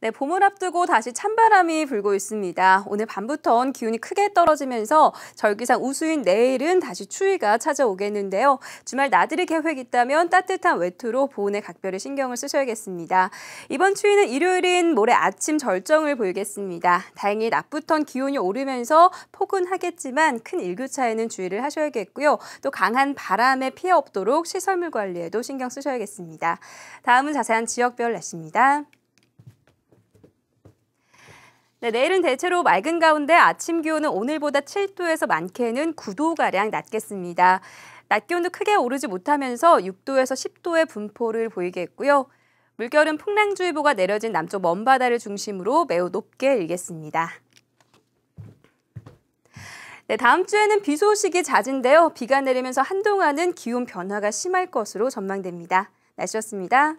네, 봄을 앞두고 다시 찬바람이 불고 있습니다. 오늘 밤부터 기온이 크게 떨어지면서 절기상 우수인 내일은 다시 추위가 찾아오겠는데요. 주말 나들이 계획 있다면 따뜻한 외투로 보온에 각별히 신경을 쓰셔야겠습니다. 이번 추위는 일요일인 모레 아침 절정을 보이겠습니다. 다행히 낮부터 기온이 오르면서 폭은 하겠지만 큰 일교차에는 주의를 하셔야겠고요. 또 강한 바람에 피해 없도록 시설물 관리에도 신경 쓰셔야겠습니다. 다음은 자세한 지역별 날씨입니다. 네, 내일은 대체로 맑은 가운데 아침 기온은 오늘보다 7도에서 많게는 9도가량 낮겠습니다. 낮 기온도 크게 오르지 못하면서 6도에서 10도의 분포를 보이겠고요. 물결은 풍랑주의보가 내려진 남쪽 먼바다를 중심으로 매우 높게 일겠습니다. 네, 다음 주에는 비 소식이 잦은데요. 비가 내리면서 한동안은 기온 변화가 심할 것으로 전망됩니다. 날씨였습니다.